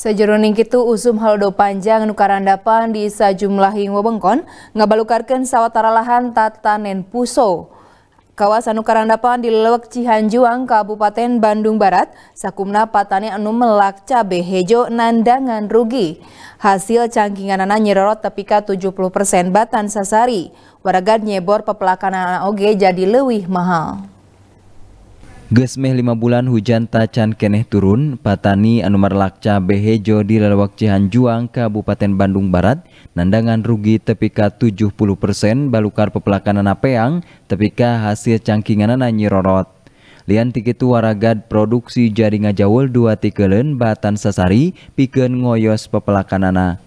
Sajeroning itu usum haldo panjang nukaran dapan di sajumlahing wewengkon sawatara lahan tatanen puso. Kawasan nukaran dapan di Lewek Cihanjuang, Kabupaten Bandung Barat, sakumna patani anu melak cabe hejo nandangan rugi. Hasil cangkinganana nyerorot tepika 70% batan sasari. warga nyebor pepelakana oge jadi leuwih mahal. Gesmeh lima bulan hujan tacan keneh turun, patani anumar lakca behejo di lelawak Cihanjuang, Kabupaten Bandung Barat, nandangan rugi tepika 70 persen balukar pepelakanan peang tepika hasil cangkinganana nyirorot. Lian tikitu waragad produksi jaringa jawel dua tikelen batan sasari, piken ngoyos pepelakanana.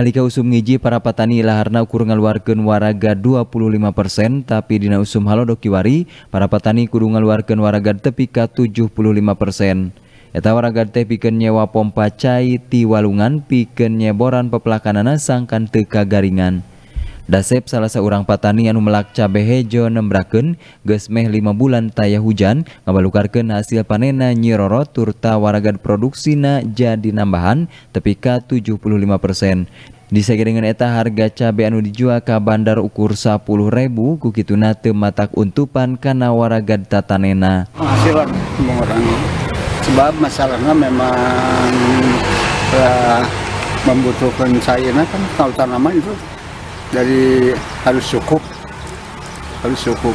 lika ussum ngiji para Patani laharna kurungalluken warraga 25% tapidinasum Halodokiwari para Patani kurungaluken warraga tepika 75%. Eeta warraga te piken nyewa pompmpaaiaiitiwalungan piken nyeboran pepela kanana sangangkan teka garingan. Dasep salah seorang patani anu melak cabe hejo nembraken gesmeh lima bulan taya hujan ngabalukarkan hasil panena nyiroro turta waragad produksina jadi nambahan tepika 75%. dengan eta harga cabe anu dijual ke bandar ukur 10 ribu kukituna tematak untupan kana waragad tatanena. Penghasilan mengurangi. Sebab masalahnya memang uh, membutuhkan sayuran kan kalau tanaman itu dari harus cukup harus cukup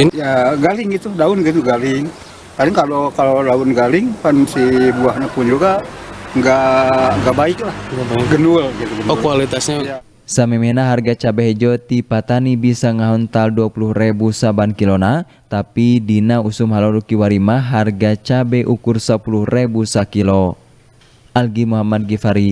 In? ya galing itu daun gitu galing paling kalau kalau daun galing kan si buahnya pun juga nggak nggak baik lah genul gitu genul. oh kualitasnya ya. Samimena harga cabai hijau di Patani bisa ngahontal puluh ribu saban kilona, tapi dina usum haloruki warima harga cabai ukur sepuluh ribu sakilo. Algi Muhammad Gifari